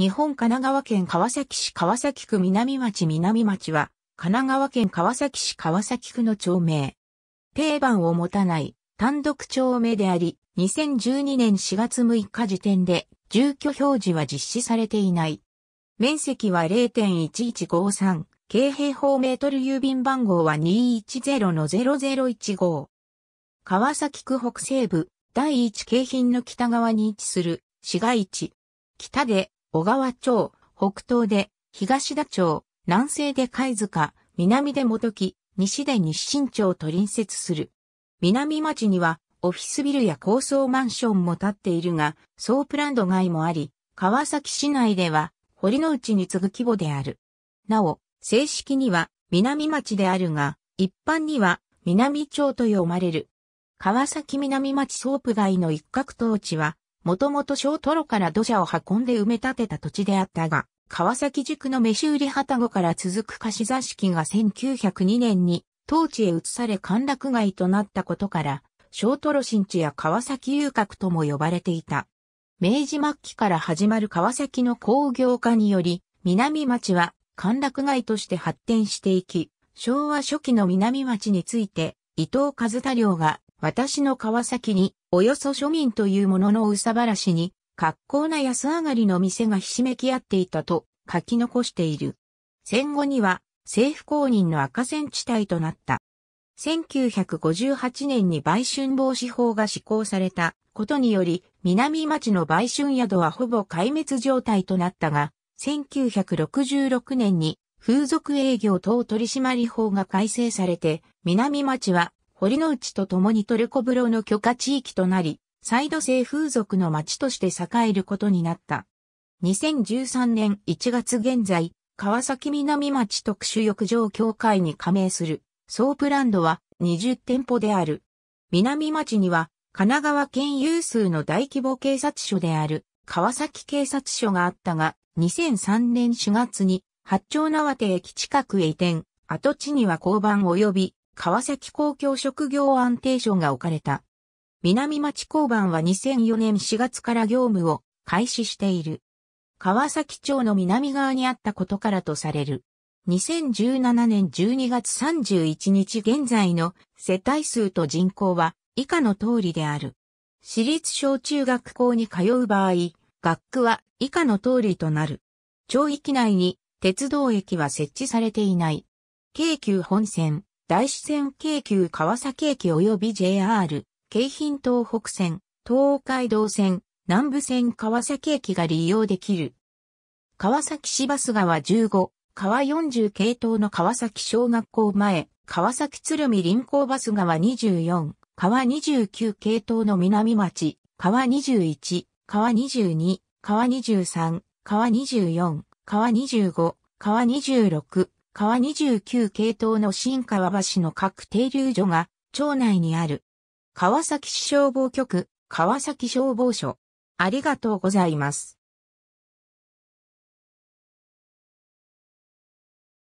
日本神奈川県川崎市川崎区南町南町は、神奈川県川崎市川崎区の町名。定番を持たない単独町名であり、2012年4月6日時点で住居表示は実施されていない。面積は0.1153、京平方メートル郵便番号は210-0015。川崎区北西部、第一京浜の北側に位置する市街地。北で小川町、北東で東田町、南西で貝塚、南で元木、西で日新町と隣接する。南町にはオフィスビルや高層マンションも建っているが、ソープランド街もあり、川崎市内では堀之内に次ぐ規模である。なお、正式には南町であるが、一般には南町と呼ばれる。川崎南町ソープ街の一角当地はもともと小トロから土砂を運んで埋め立てた土地であったが、川崎塾の飯売り旗子から続く貸し座敷が1902年に当地へ移され歓楽街となったことから、小トロ新地や川崎遊郭とも呼ばれていた。明治末期から始まる川崎の工業化により、南町は歓楽街として発展していき、昭和初期の南町について、伊藤和太良が私の川崎におよそ庶民というものの憂さ晴らしに、格好な安上がりの店がひしめき合っていたと書き残している。戦後には政府公認の赤線地帯となった。1958年に売春防止法が施行されたことにより、南町の売春宿はほぼ壊滅状態となったが、1966年に風俗営業等取締法が改正されて、南町は堀之内と共にトルコ風呂の許可地域となり、サイド製風俗の町として栄えることになった。2013年1月現在、川崎南町特殊浴場協会に加盟するソープランドは20店舗である。南町には神奈川県有数の大規模警察署である川崎警察署があったが、2003年4月に八丁縄手駅近くへ移転、跡地には交番及び川崎公共職業安定所が置かれた。南町交番は2004年4月から業務を開始している。川崎町の南側にあったことからとされる。2017年12月31日現在の世帯数と人口は以下の通りである。私立小中学校に通う場合、学区は以下の通りとなる。町域内に鉄道駅は設置されていない。京急本線、大自然京急川崎駅及び JR、京浜東北線、東海道線、南部線川崎駅が利用できる。川崎市バス川15、川40系統の川崎小学校前、川崎鶴見臨港バス川24、川29系統の南町、川21、川22、川23、川24、川25、川26、川29系統の新川橋の各停留所が町内にある。川崎市消防局、川崎消防署。ありがとうございます。